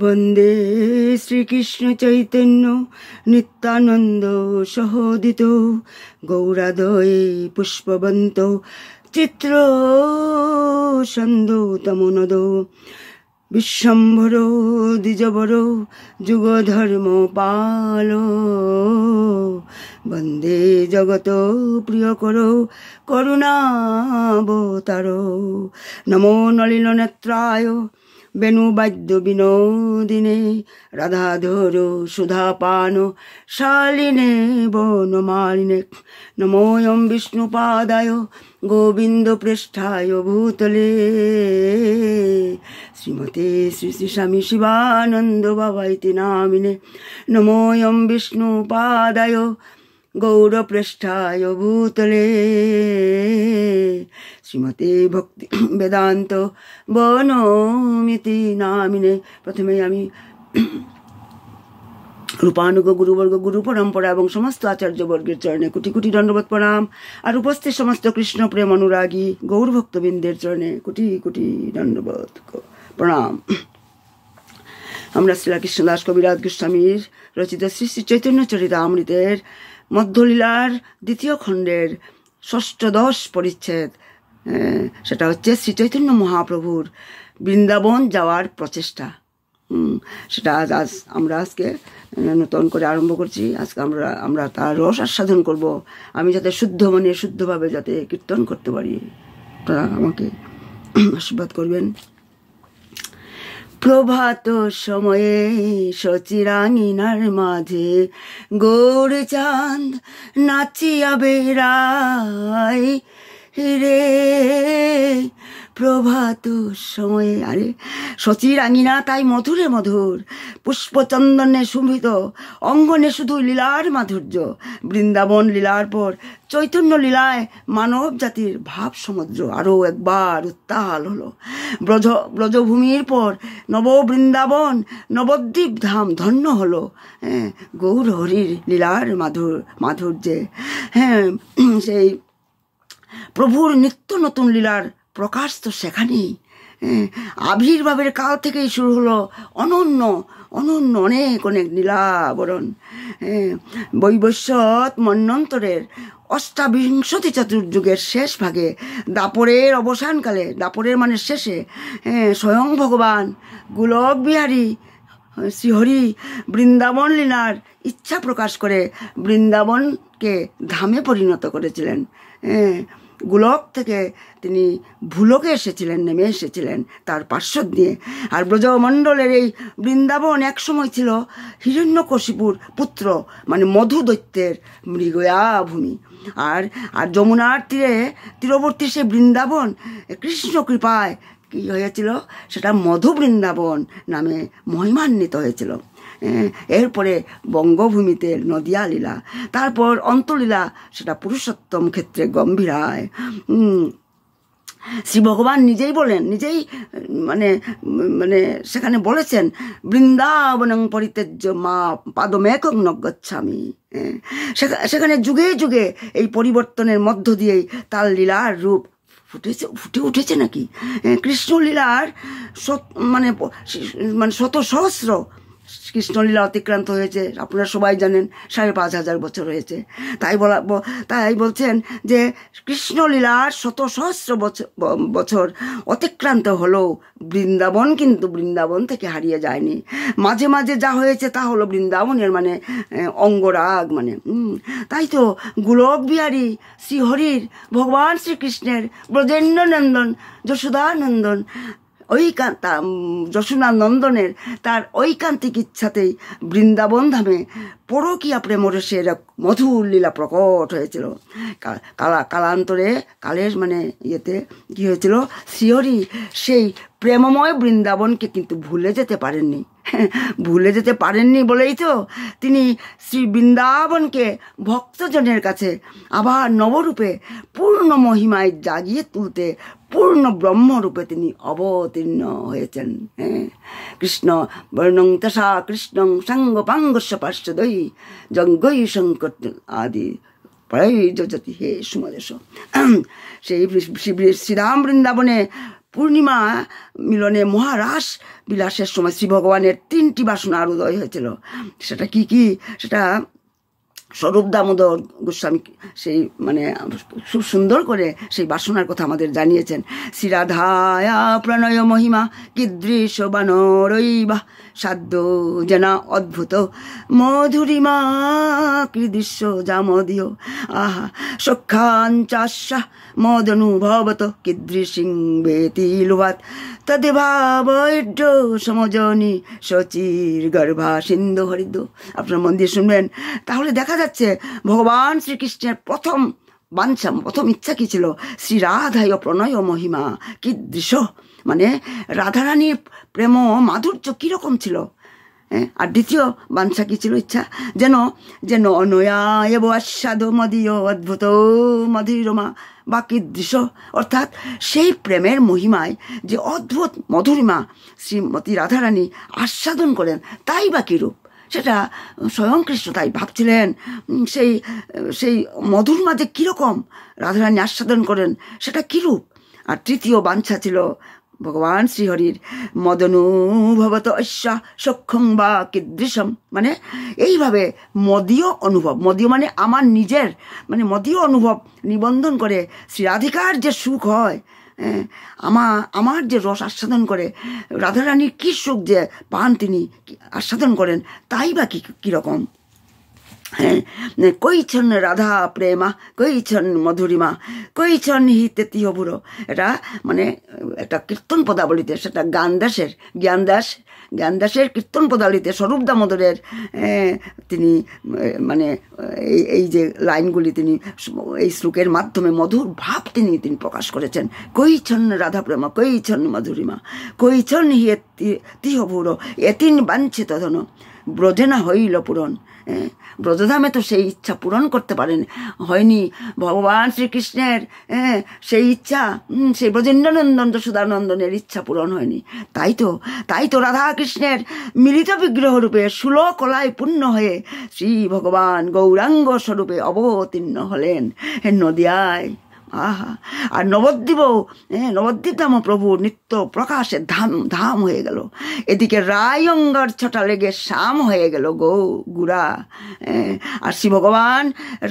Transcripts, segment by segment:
বন্দে শ্রীকৃষ্ণ চৈতন্য নিত্যানন্দ সহোদিত গৌরাদয়ে পুষ্পবন্ত চিত্র সন্দ তমনদ বিশ্বম্ভর দ্বিজবর যুগধর্ম পাল বন্দে জগত প্রিয় কর করুণাবতার নমো নলিল নেত্রায় বাদ্য বিনোদিনে রাধা ধরো সুধা পান শালিনে বন বনমালিনে নমোয়ম বিষ্ণুপাদায় গোবিন্দ পৃষ্ঠায় ভূতলে শ্রীমতে শ্রী শ্রী স্বামী শিবানন্দ বাবা ইতি নামিনে নমোয়ম বিষ্ণুপাদায় গৌরপৃষ্ঠায় ভূতলে শ্রীমতে ভক্তি বেদান্ত বনমিতি নামিনে প্রথমে আমি রূপানুগ গুরুবর্গ গুরু পরম্পরা এবং সমস্ত আচার্যবর্গের চরণে কোটি কোটি দণ্ডবোধ প্রণাম আর উপস্থিত সমস্ত কৃষ্ণ প্রেম অনুরাগী গৌরভক্তবৃন্দের চরণে কোটি কোটি দণ্ডবোধ প্রণাম আমরা শ্রীলা কৃষ্ণদাস কবিরাজ গোস্বামীর রচিত শ্রী শ্রী চৈতন্য অমৃতের মধ্যলীলার দ্বিতীয় খণ্ডের ষষ্ঠদশ পরিচ্ছেদ সেটা হচ্ছে শ্রীচৈতন্য মহাপ্রভুর বৃন্দাবন যাওয়ার প্রচেষ্টা সেটা আজ আজ আমরা আজকে নতুন করে আরম্ভ করছি আজকে আমরা আমরা তার রস আস্বাদন করব আমি যাতে শুদ্ধ মনে শুদ্ধভাবে যাতে কীর্তন করতে পারি তারা আমাকে আশীর্বাদ করবেন প্রভাত সময়ে সচিরাঙিনার মাঝে গোর চাঁদ নাচিয়া বেড়ায় রে প্রভাত সময়ে আরে শচীর আঙিনা তাই মধুরে মধুর পুষ্পচন্দনে শুভিত অঙ্গনে শুধু লীলার মাধুর্য বৃন্দাবন লীলার পর চৈতন্য লীলায় মানব জাতির ভাব সমুদ্র আরও একবার উত্তাল হলো ব্রজ ব্রজভূমির পর নব বৃন্দাবন নবদ্বীপ ধাম ধন্য হলো হ্যাঁ গৌর হরির লীলার মাধুর মাধুর্যে হ্যাঁ সেই প্রভুর নিত্য নতুন লীলার প্রকাশ তো সেখানেই হ্যাঁ, আবির্ভাবের কাল থেকেই শুরু হলো অনন্য অনন্য অনেক অনেক নীলাবরণ হ্যাঁ, বৈবস্বত মন্যন্তরের অষ্টাবিংশতি চতুর্যুগের শেষ ভাগে দাপরের অবসানকালে দাপরের মানে শেষে হ্যাঁ, স্বয়ং ভগবান গোলক বিহারী শ্রীহরি বৃন্দাবন লীলার ইচ্ছা প্রকাশ করে বৃন্দাবনকে ধামে পরিণত করেছিলেন গোলক থেকে তিনি ভুলকে এসেছিলেন নেমে এসেছিলেন তার পার্শ্বদ নিয়ে আর ব্রজমণ্ডলের এই বৃন্দাবন একসময় ছিল হিরণ্যকশিপুর পুত্র মানে মধু দৈত্যের মৃগয়া ভূমি আর আর যমুনার তীরে তীরবর্তী সেই বৃন্দাবন কৃষ্ণ কৃপায় কী হয়েছিল সেটা মধু বৃন্দাবন নামে মহিমান্বিত হয়েছিল হ্যাঁ, এরপরে বঙ্গভূমিতে নদিয়া লীলা তারপর অন্তলীলা সেটা পুরুষোত্তম ক্ষেত্রে গম্ভীরায় শ্রী ভগবান নিজেই বলেন নিজেই মানে মানে সেখানে বলেছেন বৃন্দাবনং পরিত্যাজ্য মা পাদমেকক নগচ্ছামি হ্যাঁ, সেখানে যুগে যুগে এই পরিবর্তনের মধ্য দিয়েই তার লীলার রূপ ফুটেছে ফুটে উঠেছে নাকি হ্যাঁ, কৃষ্ণলীলার মানে মানে শত সহস্র কৃষ্ণলীলা অতিক্রান্ত হয়েছে আপনারা সবাই জানেন সাড়ে পাঁচ হাজার বছর হয়েছে তাই বলা তাই বলছেন যে কৃষ্ণলীলার শত সহস্র বছর বছর অতিক্রান্ত হলেও বৃন্দাবন কিন্তু বৃন্দাবন থেকে হারিয়ে যায়নি মাঝে মাঝে যা হয়েছে তা হলো বৃন্দাবনের মানে অঙ্গরাগ মানে তাই তো গোলক বিহারী শ্রীহরির ভগবান শ্রীকৃষ্ণের ব্রজেন্দ্র নন্দন যশোদানন্দন তা যশুনা নন্দনের তার ঐকান্তিক ইচ্ছাতেই বৃন্দাবন ধামে পরকীয়া সে মধুর লীলা প্রকট হয়েছিল কালা কালান্তরে কালের মানে ইয়েতে কী হয়েছিল শ্রীহরি সেই প্রেমময় বৃন্দাবনকে কিন্তু ভুলে যেতে পারেননি ভুলে যেতে পারেননি বলেই তো তিনি শ্রী বৃন্দাবনকে ভক্তজনের কাছে আবার নবরূপে পূর্ণ মহিমায় জাগিয়ে তুলতে পূর্ণ ব্রহ্মরূপে তিনি অবতীর্ণ হয়েছেন হ্যাঁ কৃষ্ণ বর্ণং তসা কৃষ্ণং সাঙ্গ পাঙ্গস্য পার্শ্বদয়ী জঙ্গই শঙ্কর আদি প্রায় হে সুমদেশ সেই শ্রীরাম বৃন্দাবনে পূর্ণিমা মিলনে মহারাস বিলাসের সময় শ্রী ভগবানের তিনটি বাসনা আর উদয় হয়েছিল সেটা কি কি সেটা স্বরূপ দামোদর গোস্বামী সেই মানে খুব সুন্দর করে সেই বাসনার কথা আমাদের জানিয়েছেন শ্রীরাধায়া প্রণয় মহিমা কিদৃশ বানরইবা সাধ্য যেনা অদ্ভুত মধুরিমা কৃদৃশ্য জামদীয় আহা সখ্যাঞ্চাশা মদনুভবত কিদৃশিং বেতি তদে তদিভাবৈর্য সমজনী সচির গর্ভা সিন্ধু হরিদ্য আপনার মন্দির শুনবেন তাহলে দেখা যায় ভগবান শ্রীকৃষ্ণের প্রথম বাঞ্ছা প্রথম ইচ্ছা কী ছিল শ্রী রাধায় প্রণয় মহিমা কি দৃশ্য মানে রাধারানীর প্রেম মাধুর্য কীরকম ছিল আর দ্বিতীয় বাঞ্ছা কী ছিল ইচ্ছা যেন যেন অনয়া এব আস্বাদু মদীয় অদ্ভুত মধুরমা বাকি দৃশ্য অর্থাৎ সেই প্রেমের মহিমায় যে অদ্ভুত মধুরিমা শ্রীমতী রাধারানী আস্বাদন করেন তাই বাকি রূপ সেটা স্বয়ংকৃষ্ণ তাই ভাবছিলেন সেই সেই মধুর মাঝে কীরকম রাধারানী আস্বাদন করেন সেটা কীরূপ আর তৃতীয় বাঞ্ছা ছিল ভগবান শ্রীহরির মদনুভবত ঐশ্বা সক্ষম বা কিদৃশম মানে এইভাবে মদীয় অনুভব মদীয় মানে আমার নিজের মানে মদীয় অনুভব নিবন্ধন করে শ্রী রাধিকার যে সুখ হয় আমা আমার যে রস আস্বাদন করে রাধারানীর কী সুখ যে পান তিনি আস্বাদন করেন তাই বা কী কীরকম হ্যাঁ, কৈছন রাধা প্রেমা কৈছন মধুরিমা কৈছন হি তেতীয় বুড়ো এটা মানে একটা কীর্তন পদাবলিতে সেটা গান দাসের জ্ঞান দাস জ্ঞান দাসের কীর্তন পদাবলিতে স্বরূপ দামোদরের হ্যাঁ, তিনি মানে এই এই যে লাইনগুলি তিনি এই শ্লোকের মাধ্যমে মধুর ভাব তিনি তিনি প্রকাশ করেছেন কৈছন রাধা প্রেমা কৈছন মধুরিমা কৈছন হি তিহ বুড়ো এতিন বাঞ্ছিত ধন ব্রজেনা হইল পূরণ ব্রজধামে তো সেই ইচ্ছা পূরণ করতে পারেন হয়নি ভগবান শ্রীকৃষ্ণের সেই ইচ্ছা সেই ব্রজেন্দ্রনন্দন তো সুধানন্দনের ইচ্ছা পূরণ হয়নি তাই তো তাই তো রাধাকৃষ্ণের মিলিত বিগ্রহ রূপে সুলকলায় পূর্ণ হয়ে শ্রী ভগবান গৌরাঙ্গ স্বরূপে অবতীর্ণ হলেন নদিয়ায় আহা আর নবদ্বীপ নবদ্বীপ ধাম প্রভু নিত্য প্রকাশে ধাম ধাম হয়ে গেল এদিকে রায়ঙ্গর ছটা লেগে শ্যাম হয়ে গেল গৌ গুড়া আর শিব ভগবান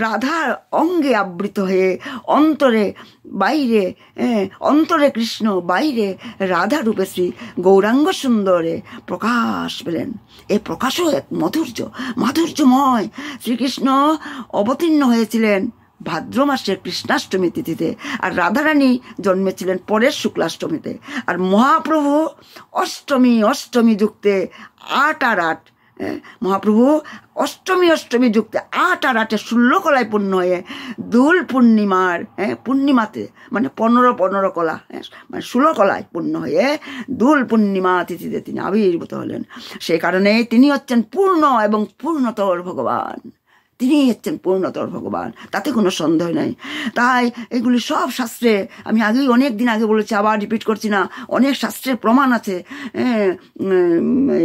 রাধার অঙ্গে আবৃত হয়ে অন্তরে বাইরে অন্তরে কৃষ্ণ বাইরে রাধা রূপে শ্রী গৌরাঙ্গ সুন্দরে প্রকাশ পেলেন এ প্রকাশও এক মাধুর্য মাধুর্যময় শ্রীকৃষ্ণ অবতীর্ণ হয়েছিলেন ভাদ্র মাসের কৃষ্ণাষ্টমী তিথিতে আর রাধারানী জন্মেছিলেন পরের শুক্লাষ্টমীতে আর মহাপ্রভু অষ্টমী অষ্টমী যুক্তে আট আর আট মহাপ্রভু অষ্টমী অষ্টমী যুক্তে আট আর আটে ষোল্লকলায় পূর্ণ হয়ে দোল পূর্ণিমার হ্যাঁ পূর্ণিমাতে মানে পনেরো পনেরো কলা হ্যাঁ মানে ষোলকলায় পূর্ণ হয়ে দোল পূর্ণিমা তিথিতে তিনি আবির্ভূত হলেন সেই কারণে তিনি হচ্ছেন পূর্ণ এবং পূর্ণতর ভগবান তিনি হচ্ছেন পূর্ণতর ভগবান তাতে কোনো সন্দেহ নেই তাই এগুলি সব শাস্ত্রে আমি আগেই অনেক দিন আগে বলেছি আবার রিপিট করছি না অনেক শাস্ত্রের প্রমাণ আছে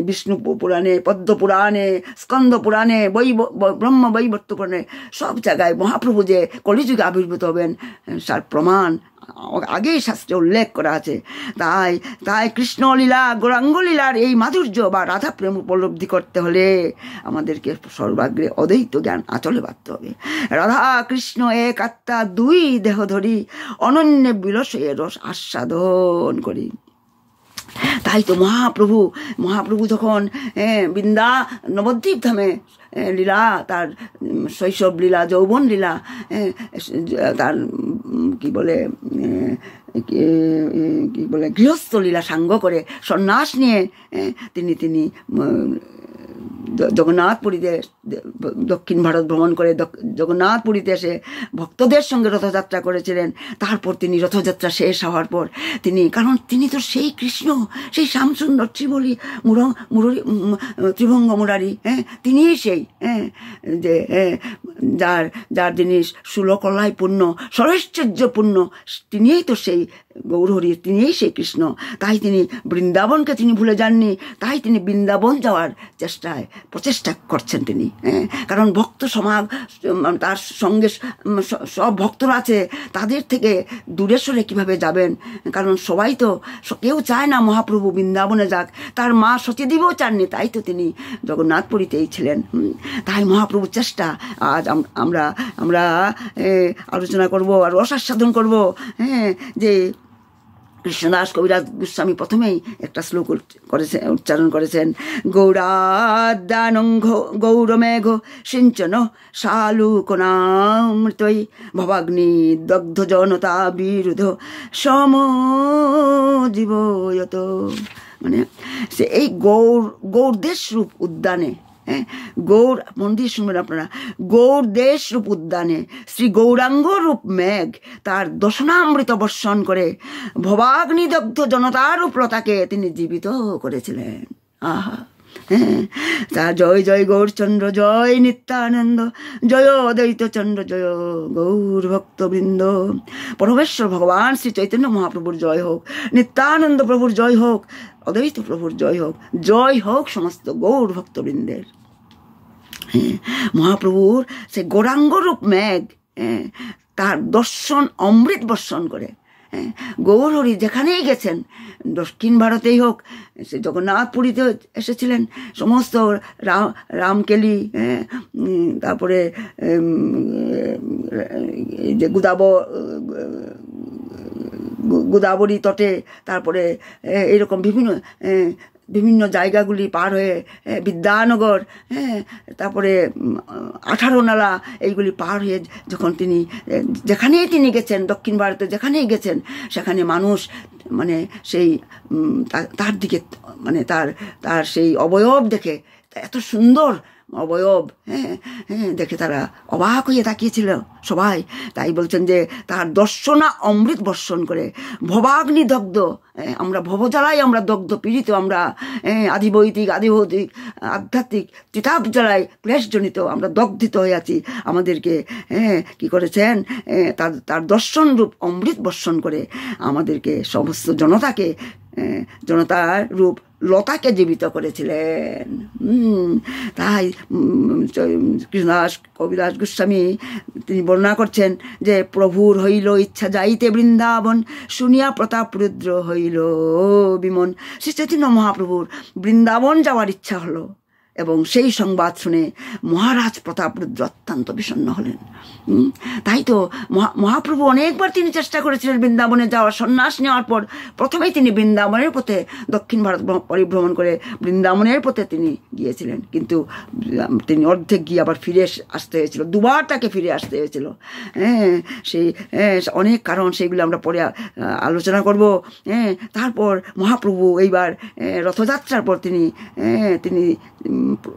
বিষ্ণু পুরাণে পদ্ম পুরাণে স্কন্দ পুরাণে বৈ ব্রহ্ম বৈবর্ত পুরাণে সব জায়গায় মহাপ্রভু যে কলিযুগে আবির্ভূত হবেন তার প্রমাণ আগেই শাস্ত্রে উল্লেখ করা আছে তাই তাই কৃষ্ণলীলা গৌরাঙ্গলীলার এই মাধুর্য বা রাধা প্রেম উপলব্ধি করতে হলে আমাদেরকে সর্বাগ্রে অদ্বৈত জ্ঞান আচলে বাঁধতে হবে রাধা কৃষ্ণ এক আত্মা দুই দেহ ধরি অনন্য বিলসে রস আস্বাদন করি তাই তো মহাপ্রভু মহাপ্রভু যখন বৃন্দা নবদ্বীপ ধামে লীলা তার শৈশব লীলা যৌবন লীলা তার কি বলে কি বলে গৃহস্থলীলা সাঙ্গ করে সন্ন্যাস নিয়ে তিনি তিনি জগন্নাথপুরীতে দক্ষিণ ভারত ভ্রমণ করে জগন্নাথপুরীতে এসে ভক্তদের সঙ্গে রথযাত্রা করেছিলেন তারপর তিনি রথযাত্রা শেষ হওয়ার পর তিনি কারণ তিনি তো সেই কৃষ্ণ সেই শ্যামসুন্দর ত্রিবলি মুর মুরলি ত্রিভঙ্গ মুরারি হ্যাঁ তিনিই সেই হ্যাঁ যে হ্যাঁ, যার যার জিনিস সুলকলায় পূর্ণ সরৈশ্বর্যপূর্ণ তিনিই তো সেই গৌরহরি তিনিই সেই কৃষ্ণ তাই তিনি বৃন্দাবনকে তিনি ভুলে যাননি তাই তিনি বৃন্দাবন যাওয়ার চেষ্টায় প্রচেষ্টা করছেন তিনি কারণ ভক্ত সমাজ তার সঙ্গে সব ভক্তরা আছে তাদের থেকে দূরে সরে কীভাবে যাবেন কারণ সবাই তো কেউ চায় না মহাপ্রভু বৃন্দাবনে যাক তার মা সচিদেবও চাননি তাই তো তিনি জগন্নাথ পুরীতেই ছিলেন তাই মহাপ্রভুর চেষ্টা আজ আমরা আমরা আলোচনা করব আর অসাধন করব হ্যাঁ যে কৃষ্ণদাস কবিরাজ গোস্বামী প্রথমেই একটা শ্লোক করেছেন উচ্চারণ করেছেন গৌরাদানং গৌরমেঘ সিঞ্চন শালুকনামৃতই ভবাগ্নি দগ্ধ জনতা বিরুদ্ধ সম জীবয়ত মানে সে এই গৌর গৌরদেশ রূপ উদ্যানে হ্যাঁ গৌর মন্দির শুনবেন আপনারা গৌর দেশ রূপ উদ্যানে শ্রী গৌরাঙ্গ রূপ মেঘ তার দশনামৃত বর্ষণ করে ভবাগ্নিদগ্ধ জনতার উপলতাকে তিনি জীবিত করেছিলেন আহা হ্যাঁ? তা জয় জয় গৌরচন্দ্র জয় নিত্যানন্দ জয় অদ্বৈত চন্দ্র জয় গৌর ভক্তবৃন্দ পরমেশ্বর ভগবান শ্রী চৈতন্য মহাপ্রভুর জয় হোক নিত্যানন্দ প্রভুর জয় হোক অদ্বৈত প্রভুর জয় হোক জয় হোক সমস্ত গৌর ভক্তবৃন্দের মহাপ্রভুর সে গৌরাঙ্গরূপ মেঘ হ্যাঁ, তার দর্শন অমৃত বর্ষণ করে হ্যাঁ, গৌর হরি যেখানেই গেছেন দক্ষিণ ভারতেই হোক সে জগন্নাথ পুরীতে এসেছিলেন সমস্ত রামকেলি হ্যাঁ, তারপরে যে গুদাব গোদাবরী তটে তারপরে এরকম বিভিন্ন বিভিন্ন জায়গাগুলি পার হয়ে বিদ্যানগর হ্যাঁ তারপরে আঠারো নালা এইগুলি পার হয়ে যখন তিনি যেখানেই তিনি গেছেন দক্ষিণ ভারতে যেখানেই গেছেন সেখানে মানুষ মানে সেই তার দিকে মানে তার তার সেই অবয়ব দেখে এত সুন্দর অবয়ব হ্যাঁ হ্যাঁ দেখে তারা অবাক হয়ে তাকিয়েছিল সবাই তাই বলছেন যে তার দর্শনা অমৃত বর্ষণ করে ভবাগ্নি দগ্ধ হ্যাঁ, আমরা ভবজ্বালাই আমরা দগ্ধ পীড়িত আমরা হ্যাঁ, আধিবৈতিক আধিভৌতিক আধ্যাত্মিক তিতাব জ্বালায় ক্লেশজনিত আমরা দগ্ধিত হয়ে আছি আমাদেরকে হ্যাঁ কী করেছেন হ্যাঁ, তার তার দর্শনরূপ অমৃত বর্ষণ করে আমাদেরকে সমস্ত জনতাকে জনতার রূপ লতাকে জীবিত করেছিলেন তাই কৃষ্ণদাস কবিদাস গোস্বামী তিনি বর্ণনা করছেন যে প্রভুর হইল ইচ্ছা যাইতে বৃন্দাবন শুনিয়া প্রতাপ রুদ্র হইল বিমন শ্রী চৈতন্য মহাপ্রভুর বৃন্দাবন যাওয়ার ইচ্ছা হলো এবং সেই সংবাদ শুনে মহারাজ রুদ্র অত্যন্ত বিষণ্ণ হলেন তাই তো মহাপ্রভু অনেকবার তিনি চেষ্টা করেছিলেন বৃন্দাবনে যাওয়ার সন্ন্যাস নেওয়ার পর প্রথমেই তিনি বৃন্দাবনের পথে দক্ষিণ ভারত পরিভ্রমণ করে বৃন্দাবনের পথে তিনি গিয়েছিলেন কিন্তু তিনি অর্ধেক গিয়ে আবার ফিরে আসতে হয়েছিল দুবার তাকে ফিরে আসতে হয়েছিল হ্যাঁ সেই হ্যাঁ, অনেক কারণ সেইগুলো আমরা পরে আলোচনা করব হ্যাঁ তারপর মহাপ্রভু এইবার রথযাত্রার পর তিনি হ্যাঁ, তিনি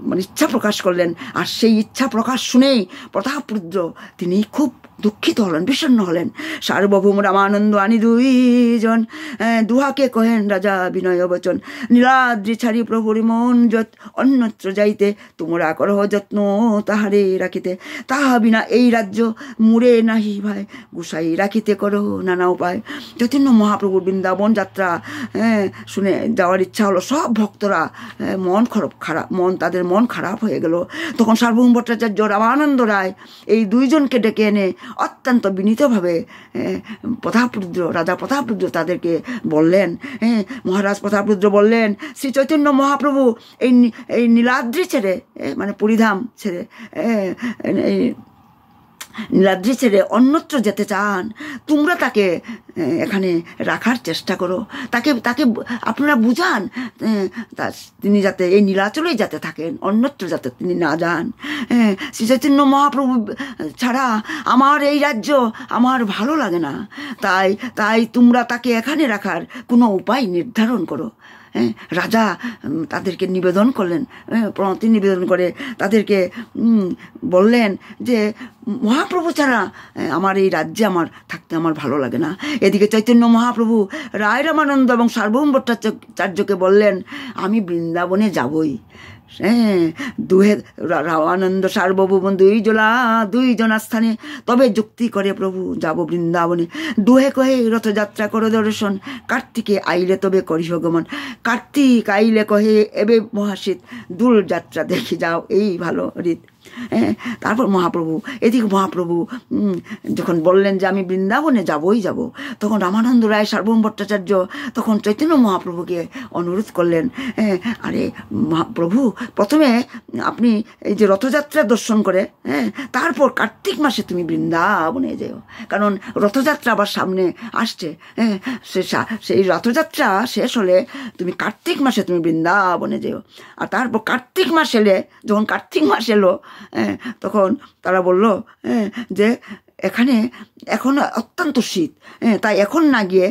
মানে ইচ্ছা প্রকাশ করলেন আর সেই ইচ্ছা প্রকাশ শুনেই প্রতাপরুদ্র তিনি খুব দুঃখিত হলেন বিষণ্ন হলেন সার্বভৌম রামানন্দ আনি দুইজন দুহাকে কহেন রাজা বিনয় বচন নীলাদ্রি ছাড়ি প্রভুরি মন যত অন্যত্র যাইতে তোমরা করহ যত্ন তাহারে রাখিতে তাহা বিনা এই রাজ্য মুড়ে নাহি ভাই গুসাই রাখিতে করো নানা উপায় যতীন্য মহাপ্রভুর বৃন্দাবন যাত্রা হ্যাঁ শুনে যাওয়ার ইচ্ছা হলো সব ভক্তরা মন খারাপ খারাপ মন তাদের মন খারাপ হয়ে গেল তখন সার্বভৌম ভট্টাচার্য রামানন্দ রায় এই দুইজনকে ডেকে এনে অত্যন্ত বিনীতভাবে প্রতাপরুদ্র রাজা প্রথাপুদ্র তাদেরকে বললেন হ্যাঁ মহারাজ প্রথাপুদ্র বললেন শ্রী চৈতন্য মহাপ্রভু এই এই নীলাদ্রি ছেড়ে মানে পরিধাম ছেড়ে এই রাজ্যে ছেড়ে অন্যত্র যেতে চান তোমরা তাকে এখানে রাখার চেষ্টা করো তাকে তাকে আপনারা বুঝান তিনি যাতে এই নীলাচলেই যাতে থাকেন অন্যত্র যাতে তিনি না যান শ্রীচৈতন্য মহাপ্রভু ছাড়া আমার এই রাজ্য আমার ভালো লাগে না তাই তাই তোমরা তাকে এখানে রাখার কোনো উপায় নির্ধারণ করো হ্যাঁ, রাজা তাদেরকে নিবেদন করলেন হ্যাঁ, প্রণতি নিবেদন করে তাদেরকে বললেন যে মহাপ্রভু ছাড়া আমার এই রাজ্যে আমার থাকতে আমার ভালো লাগে না এদিকে চৈতন্য মহাপ্রভু রায় রামানন্দ এবং সার্বভৌম ভট্টাচার্যকে বললেন আমি বৃন্দাবনে যাবই হ্যাঁ দুহে রামানন্দ জোলা দুই জনা স্থানে তবে যুক্তি করে প্রভু যাব বৃন্দাবনে দুহে কহে রথযাত্রা করো দর্শন কার্তিকে আইলে তবে করি গমন কার্তিক আইলে কহে এবে মহাশীত দূর যাত্রা দেখি যাও এই ভালো রীত তারপর মহাপ্রভু এদিকে মহাপ্রভু যখন বললেন যে আমি বৃন্দাবনে যাবই যাব তখন রামানন্দ রায় সার্বম ভট্টাচার্য তখন চৈতন্য মহাপ্রভুকে অনুরোধ করলেন আরে মহাপ্রভু প্রথমে আপনি এই যে রথযাত্রা দর্শন করে হ্যাঁ তারপর কার্তিক মাসে তুমি বৃন্দাবনে যেও কারণ রথযাত্রা আবার সামনে আসছে হ্যাঁ সে সেই রথযাত্রা শেষ হলে তুমি কার্তিক মাসে তুমি বৃন্দাবনে যেও আর তারপর কার্তিক মাস এলে যখন কার্তিক মাস এলো হ্যাঁ, তখন তারা বলল হ্যাঁ, যে এখানে এখন অত্যন্ত শীত হ্যাঁ তাই এখন না গিয়ে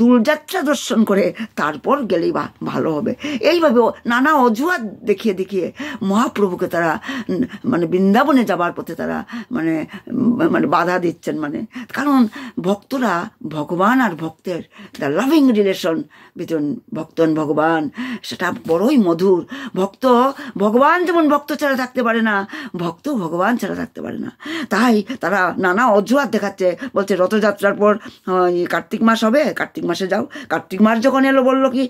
দুর্যাত্রা দর্শন করে তারপর গেলেই বা ভালো হবে এইভাবে নানা অজুহাত দেখিয়ে দেখিয়ে মহাপ্রভুকে তারা মানে বৃন্দাবনে যাবার পথে তারা মানে মানে বাধা দিচ্ছেন মানে কারণ ভক্তরা ভগবান আর ভক্তের দ্য লাভিং রিলেশন বিতুন ভক্তন ভগবান সেটা বড়ই মধুর ভক্ত ভগবান যেমন ভক্ত ছাড়া থাকতে পারে না ভক্ত ভগবান ছাড়া থাকতে পারে না তাই তারা নানা অজুহাত দেখাচ্ছে বলছে রথযাত্রা যাত্রার পর কার্তিক মাস হবে কার্তিক মাসে যাও কার্তিক মাস যখন এলো বললো কি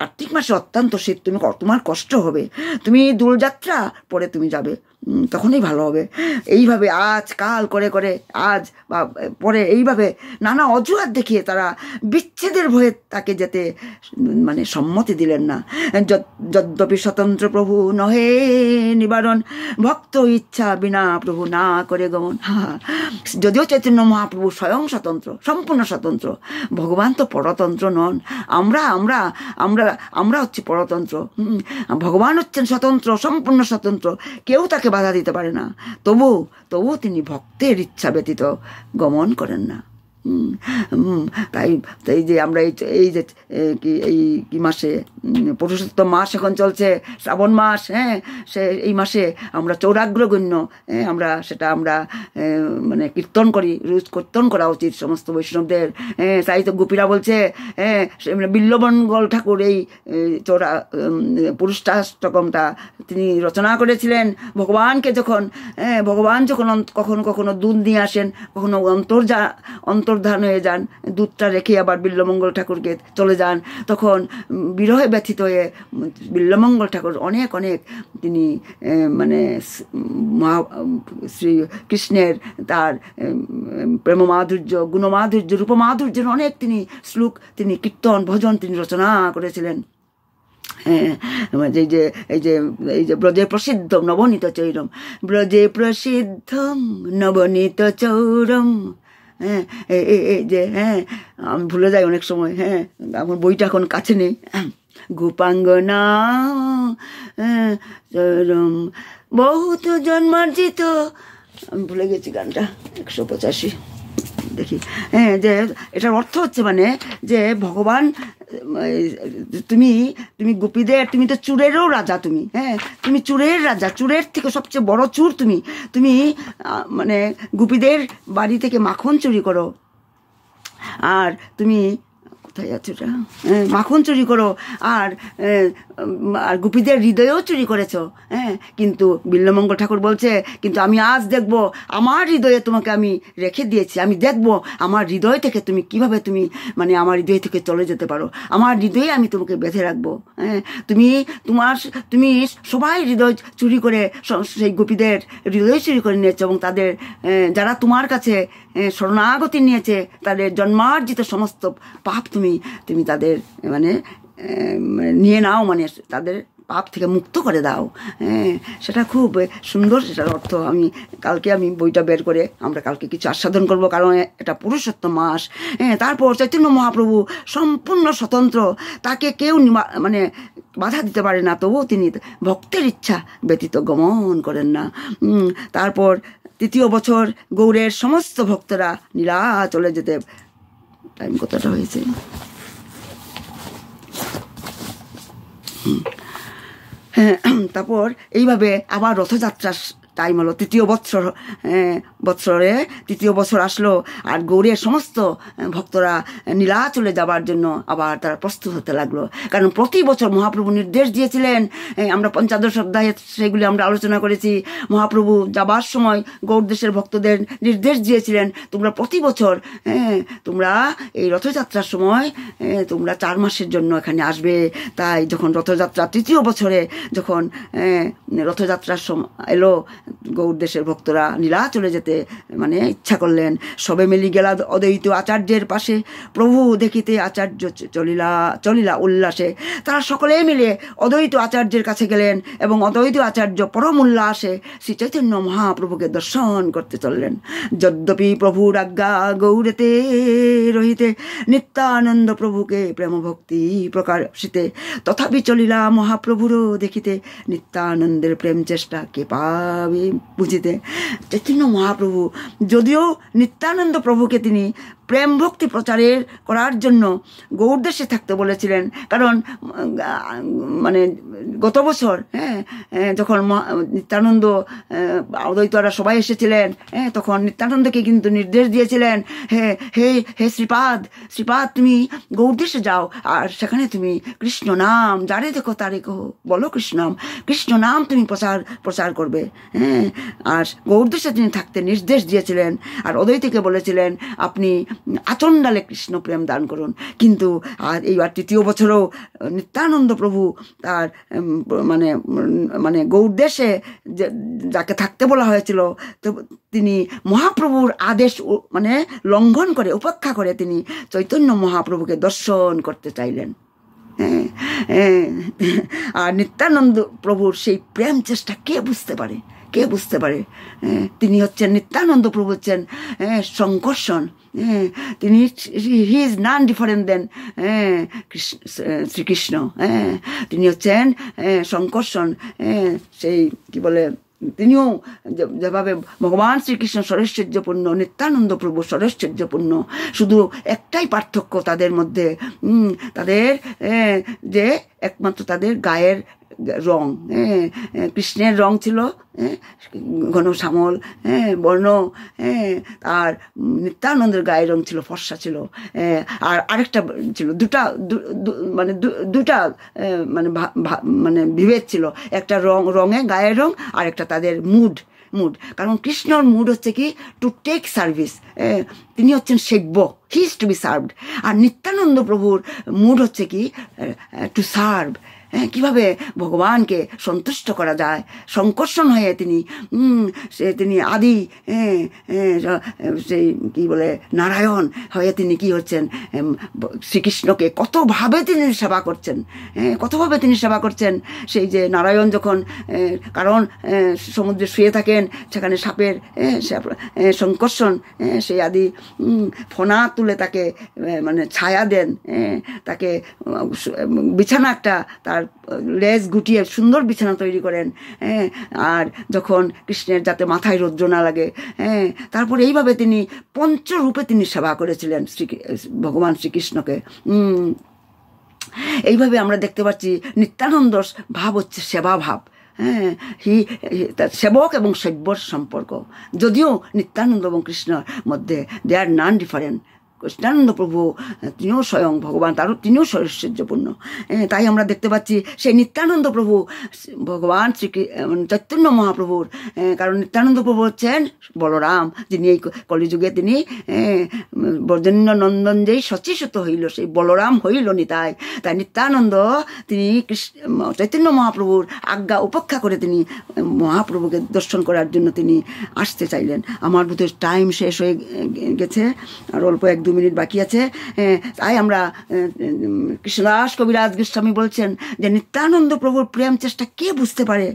কার্তিক মাসে অত্যন্ত শীত তুমি তোমার কষ্ট হবে তুমি দোলযাত্রা পরে তুমি যাবে তখনই ভালো হবে এইভাবে আজ কাল করে করে আজ বা পরে এইভাবে নানা অজুহাত দেখিয়ে তারা বিচ্ছেদের ভয়ে তাকে যেতে মানে সম্মতি দিলেন না যদ্যপি স্বতন্ত্র প্রভু নহে নিবারণ ভক্ত ইচ্ছা বিনা প্রভু না করে গমন যদিও চৈতন্য মহাপ্রভু স্বয়ং স্বতন্ত্র সম্পূর্ণ স্বতন্ত্র ভগবান তো পরতন্ত্র নন আমরা আমরা আমরা আমরা হচ্ছি পরতন্ত্র ভগবান হচ্ছেন স্বতন্ত্র সম্পূর্ণ স্বতন্ত্র কেউ তাকে বাধা দিতে পারে না তবু তবু তিনি ভক্তের ইচ্ছা ব্যতীত গমন করেন না তাই তাই যে আমরা এই এই যে কি এই কি মাসে পুরুষোত্তম মাস এখন চলছে শ্রাবণ মাস হ্যাঁ সে এই মাসে আমরা চৌরাগ্রগণ্য হ্যাঁ আমরা সেটা আমরা মানে কীর্তন করি রোজ কীর্তন করা উচিত সমস্ত বৈষ্ণবদের হ্যাঁ তাই তো গোপীরা বলছে হ্যাঁ বিল্লবঙ্গল ঠাকুর এই চৌরা পুরুষ্টাষ্টকমটা তিনি রচনা করেছিলেন ভগবানকে যখন হ্যাঁ ভগবান যখন কখনো কখনো দুধ নিয়ে আসেন কখনো অন্তর্জা অন্তর অন্তর্ধান হয়ে যান দুধটা রেখে আবার বিল্লমঙ্গল ঠাকুরকে চলে যান তখন বিরহে ব্যথিত হয়ে বিল্লমঙ্গল ঠাকুর অনেক অনেক তিনি মানে মহা শ্রী কৃষ্ণের তার প্রেম মাধুর্য গুণমাধুর্য রূপমাধুর্যের অনেক তিনি শ্লোক তিনি কীর্তন ভজন তিনি রচনা করেছিলেন এই যে এই যে এই যে ব্রজে প্রসিদ্ধম নবনীত চৌরম ব্রজে প্রসিদ্ধম নবনীত চৌরম হ্যাঁ এই যে হ্যাঁ আমি ভুলে যাই অনেক সময় হ্যাঁ আমার বইটা এখন কাছে নেই গোপাঙ্গনা বহুত জন্মার্জিত আমি ভুলে গেছি গানটা একশো পঁচাশি দেখি হ্যাঁ যে এটার অর্থ হচ্ছে মানে যে ভগবান তুমি তুমি গোপীদের তুমি তো চুরেরও রাজা তুমি হ্যাঁ তুমি চুরের রাজা চুরের থেকে সবচেয়ে বড় চুর তুমি তুমি মানে গোপীদের বাড়ি থেকে মাখন চুরি করো আর তুমি কোথায় আছো হ্যাঁ, মাখন চুরি করো আর আর গুপীদের হৃদয়েও চুরি করেছ হ্যাঁ কিন্তু বিল্লমঙ্গল ঠাকুর বলছে কিন্তু আমি আজ দেখব আমার হৃদয়ে তোমাকে আমি রেখে দিয়েছি আমি দেখব আমার হৃদয় থেকে তুমি কিভাবে তুমি মানে আমার হৃদয় থেকে চলে যেতে পারো আমার হৃদয়ে আমি তোমাকে বেঁধে রাখবো হ্যাঁ তুমি তোমার তুমি সবাই হৃদয় চুরি করে সেই গুপীদের হৃদয় চুরি করে নিয়েছে এবং তাদের যারা তোমার কাছে শরণাগতি নিয়েছে তাদের জন্মার্জিত সমস্ত পাপ তুমি তুমি তাদের মানে নিয়ে নাও মানে তাদের পাপ থেকে মুক্ত করে দাও হ্যাঁ সেটা খুব সুন্দর সেটার অর্থ আমি কালকে আমি বইটা বের করে আমরা কালকে কিছু আস্বাদন করব কারণ এটা পুরুষত্ব মাস হ্যাঁ তারপর চৈতন্য মহাপ্রভু সম্পূর্ণ স্বতন্ত্র তাকে কেউ মানে বাধা দিতে পারে না তবুও তিনি ভক্তের ইচ্ছা ব্যতীত গমন করেন না তারপর তৃতীয় বছর গৌরের সমস্ত ভক্তরা নীলা চলে যেতে টাইম কতটা হয়েছে তারপর এইভাবে আবার রথযাত্রার তাই বলো তৃতীয় বৎসর বৎসরে তৃতীয় বছর আসলো আর গৌরের সমস্ত ভক্তরা নীলা চলে যাবার জন্য আবার তারা প্রস্তুত হতে লাগলো কারণ প্রতি বছর মহাপ্রভু নির্দেশ দিয়েছিলেন আমরা পঞ্চাদশ অধ্যায়ে সেগুলি আমরা আলোচনা করেছি মহাপ্রভু যাবার সময় গৌর দেশের ভক্তদের নির্দেশ দিয়েছিলেন তোমরা প্রতি বছর তোমরা এই রথযাত্রার সময় তোমরা চার মাসের জন্য এখানে আসবে তাই যখন রথযাত্রা তৃতীয় বছরে যখন রথযাত্রার সময় এলো গৌর দেশের ভক্তরা নীলা চলে যেতে মানে ইচ্ছা করলেন সবে মিলি গেলা অদ্বৈত আচার্যের পাশে প্রভু দেখিতে আচার্য চলিলা চলিলা উল্লাসে তারা সকলে মিলে অদ্বৈত আচার্যের কাছে গেলেন এবং অদ্বৈত আচার্য পরম উল্লাসে শ্রী চৈতন্য মহাপ্রভুকে দর্শন করতে চললেন যদ্যপি প্রভুর আজ্ঞা গৌরেতে রহিতে নিত্যানন্দ প্রভুকে প্রেম ভক্তি প্রকাশিতে তথাপি চলিলা মহাপ্রভুরও দেখিতে নিত্যানন্দের প্রেম চেষ্টা কে পাবে বুঝিতে পুঁজিতে চৈতন্য মহাপ্রভু যদিও নিত্যানন্দ প্রভুকে তিনি প্রেম ভক্তি প্রচারের করার জন্য গৌরদেশে থাকতে বলেছিলেন কারণ মানে গত বছর হ্যাঁ যখন নিত্যানন্দ অদ্বৈতরা সবাই এসেছিলেন হ্যাঁ তখন নিত্যানন্দকে কিন্তু নির্দেশ দিয়েছিলেন হে হে হে শ্রীপাদ শ্রীপাদ তুমি গৌরদেশে যাও আর সেখানে তুমি কৃষ্ণ নাম যারে দেখো তারে কহো বলো কৃষ্ণ নাম কৃষ্ণ নাম তুমি প্রচার প্রচার করবে হ্যাঁ হ্যাঁ আর গৌরদের সাথে থাকতে নির্দেশ দিয়েছিলেন আর থেকে বলেছিলেন আপনি আচণ্ডালে কৃষ্ণ প্রেম দান করুন কিন্তু আর এইবার তৃতীয় বছরও নিত্যানন্দ প্রভু তার মানে মানে গৌরদেশে যাকে থাকতে বলা হয়েছিল তো তিনি মহাপ্রভুর আদেশ মানে লঙ্ঘন করে উপেক্ষা করে তিনি চৈতন্য মহাপ্রভুকে দর্শন করতে চাইলেন হ্যাঁ, হ্যাঁ, আর নিত্যানন্দ প্রভুর সেই প্রেম চেষ্টা কে বুঝতে পারে কে বুঝতে পারে হ্যাঁ, তিনি হচ্ছেন নিত্যানন্দ প্রভু হচ্ছেন হ্যাঁ, সংকর্ষণ হ্যাঁ, তিনি he is none different than Shrikrishna হ্যাঁ তিনি হচ্ছেন সংকর্ষণ সেই কি বলে তিনিও যেভাবে ভগবান শ্রীকৃষ্ণ সরৈশ্বর্যপূর্ণ নিত্যানন্দ প্রভু সরৈশ্বর্যপূর্ণ শুধু একটাই পার্থক্য তাদের মধ্যে তাদের যে একমাত্র তাদের গায়ের রং হ্যাঁ কৃষ্ণের রং ছিল ঘন শ্যামল হ্যাঁ বর্ণ হ্যাঁ আর নিত্যানন্দের গায়ের রং ছিল ফর্সা ছিল আর আরেকটা ছিল দুটা মানে দুটা মানে মানে বিভেদ ছিল একটা রং রঙে গায়ের রং আর একটা তাদের মুড মুড কারণ কৃষ্ণর মুড হচ্ছে কি টু টেক সার্ভিস তিনি হচ্ছেন শেখব he is to be served আর নিত্যানন্দ প্রভুর মুড হচ্ছে কি টু সার্ভ হ্যাঁ, কিভাবে ভগবানকে সন্তুষ্ট করা যায় সংকর্ষণ হয়ে তিনি সে তিনি আদি হ্যাঁ, হ্যাঁ, সেই কি বলে নারায়ণ হয়ে তিনি কি হচ্ছেন শ্রীকৃষ্ণকে কতভাবে তিনি সেবা করছেন কতভাবে তিনি সেবা করছেন সেই যে নারায়ণ যখন কারণ সমুদ্রে শুয়ে থাকেন সেখানে সাপের সংকর্ষণ সেই আদি ফোনা তুলে তাকে মানে ছায়া দেন তাকে বিছানা একটা তার তার লেজ গুটিয়ে সুন্দর বিছানা তৈরি করেন হ্যাঁ আর যখন কৃষ্ণের যাতে মাথায় রৌদ্র না লাগে হ্যাঁ তারপর এইভাবে তিনি পঞ্চরূপে তিনি সেবা করেছিলেন শ্রী ভগবান শ্রীকৃষ্ণকে এইভাবে আমরা দেখতে পাচ্ছি নিত্যানন্দ ভাব হচ্ছে সেবা ভাব হ্যাঁ হি তার সেবক এবং সভ্যর সম্পর্ক যদিও নিত্যানন্দ এবং কৃষ্ণর মধ্যে দে আর নান ডিফারেন্ট কৃষ্ণানন্দ প্রভু তিনিও স্বয়ং ভগবান তারও তিনিও সৌশ্চর্যপূর্ণ তাই আমরা দেখতে পাচ্ছি সেই নিত্যানন্দ প্রভু ভগবান শ্রীকৃষ্ণ মানে চৈতন্য মহাপ্রভুর কারণ নিত্যানন্দ প্রভু হচ্ছেন বলরাম যিনি এই কলিযুগে তিনি বর্জন্য নন্দন যেই সচিসূত হইল সেই বলরাম হইল তাই তাই নিত্যানন্দ তিনি কৃষ্ণ চৈতন্য মহাপ্রভুর আজ্ঞা উপেক্ষা করে তিনি মহাপ্রভুকে দর্শন করার জন্য তিনি আসতে চাইলেন আমার বোধহয় টাইম শেষ হয়ে গেছে আর অল্প এক দু মিনিট বাকি আছে তাই আমরা কৃষ্ণদাস কবিরাজ গোস্বামী বলছেন যে নিত্যানন্দ প্রভুর প্রেম চেষ্টা কে বুঝতে পারে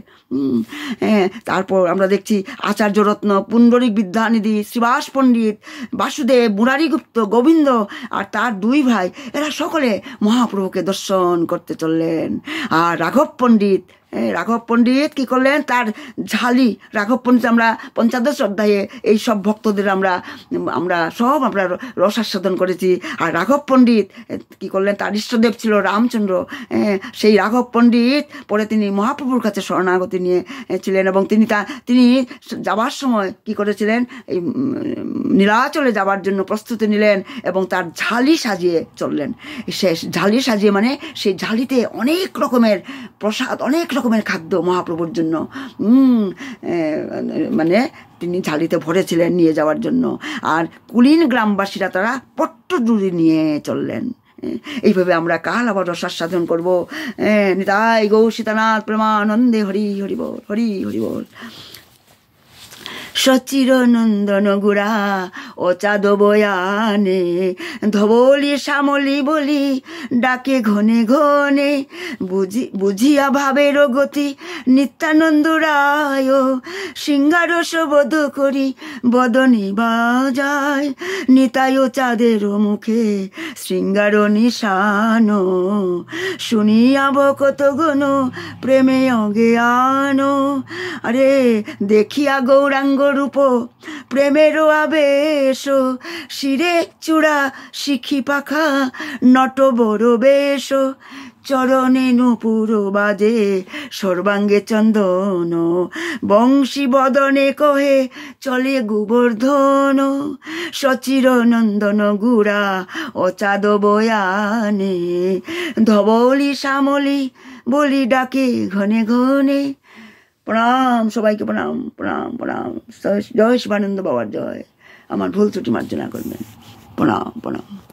তারপর আমরা দেখছি আচার্য রত্ন পুণ্ডরিক বিদ্যানিধি শ্রীবাস পণ্ডিত বাসুদেব মুরারিগুপ্ত গোবিন্দ আর তার দুই ভাই এরা সকলে মহাপ্রভুকে দর্শন করতে চললেন আর রাঘব পণ্ডিত রাঘব পণ্ডিত কি করলেন তার ঝালি রাঘব পণ্ডিত আমরা পঞ্চাদশ অধ্যায়ে এই সব ভক্তদের আমরা আমরা সব আমরা রসাস্বাদন করেছি আর রাঘব পণ্ডিত কি করলেন তার ইষ্টদেব ছিল রামচন্দ্র সেই রাঘব পণ্ডিত পরে তিনি মহাপ্রভুর কাছে শরণাগতি নিয়ে ছিলেন এবং তিনি তা তিনি যাবার সময় কি করেছিলেন এই নীলাচলে যাবার জন্য প্রস্তুতি নিলেন এবং তার ঝালি সাজিয়ে চললেন সে ঝালি সাজিয়ে মানে সেই ঝালিতে অনেক রকমের প্রসাদ অনেক রকমের খাদ্য মহাপ্রভুর জন্য মানে তিনি ঝালিতে ভরেছিলেন নিয়ে যাওয়ার জন্য আর কুলীন গ্রামবাসীরা তারা পট্ট দূরে নিয়ে চললেন এইভাবে আমরা কাল আবার রসার সাধন করবো নিতাই গৌ সীতানাথ প্রেমানন্দে হরি হরি হরি হরিবল সচিরনন্দন গুড়া অচাদ বয়ানে ধবলি শ্যামলি বলি ডাকে ঘনে ঘনে বুঝি বুঝিয়া ভাবের গতি নিত্যানন্দ রায় সিঙ্গারস বধ করি বদনি বাজায় নিতাই ও চাঁদের মুখে শৃঙ্গার নিশান শুনিয়াব কত গণ প্রেমে অগে আনো আরে দেখিয়া গৌরাঙ্গ রূপ প্রেমেরও আবেশ শিরে চূড়া শিখি পাখা নট বড় বেশ চরণে নূপুর বাজে সর্বাঙ্গে চন্দন বংশী বদনে কহে চলে গোবর্ধন সচির নন্দন গুড়া অচাদ বয়ানে ধবলি শ্যামলি বলি ডাকে ঘনে ঘনে প্রণাম সবাইকে প্রণাম প্রণাম প্রণাম জয় শিবানন্দ বাবার জয় আমার ভুল ত্রুটি মার্জনা করবেন প্রণাম প্রণাম